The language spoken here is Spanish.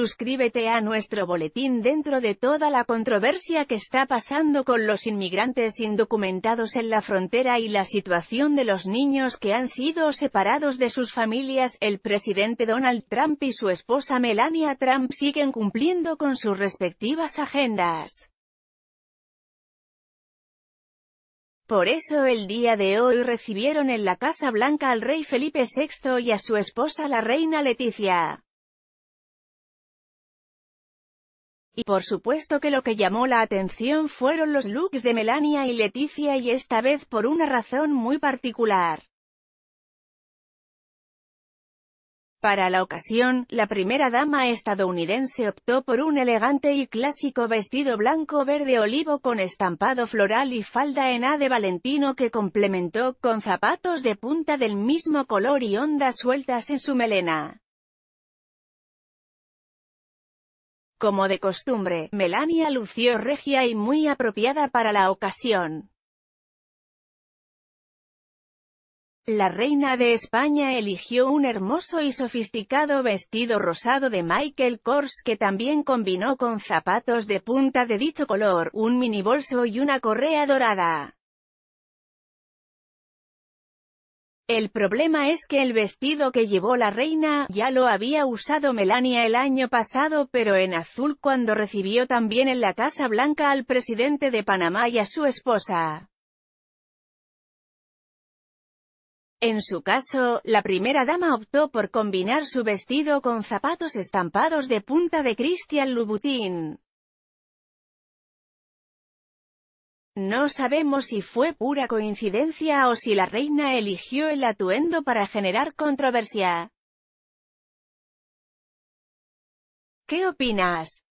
Suscríbete a nuestro boletín dentro de toda la controversia que está pasando con los inmigrantes indocumentados en la frontera y la situación de los niños que han sido separados de sus familias. El presidente Donald Trump y su esposa Melania Trump siguen cumpliendo con sus respectivas agendas. Por eso el día de hoy recibieron en la Casa Blanca al rey Felipe VI y a su esposa la reina Leticia. Y por supuesto que lo que llamó la atención fueron los looks de Melania y Leticia y esta vez por una razón muy particular. Para la ocasión, la primera dama estadounidense optó por un elegante y clásico vestido blanco verde olivo con estampado floral y falda en A de Valentino que complementó con zapatos de punta del mismo color y ondas sueltas en su melena. Como de costumbre, Melania lució regia y muy apropiada para la ocasión. La reina de España eligió un hermoso y sofisticado vestido rosado de Michael Kors que también combinó con zapatos de punta de dicho color, un mini bolso y una correa dorada. El problema es que el vestido que llevó la reina, ya lo había usado Melania el año pasado pero en azul cuando recibió también en la Casa Blanca al presidente de Panamá y a su esposa. En su caso, la primera dama optó por combinar su vestido con zapatos estampados de punta de Cristian Louboutin. No sabemos si fue pura coincidencia o si la reina eligió el atuendo para generar controversia. ¿Qué opinas?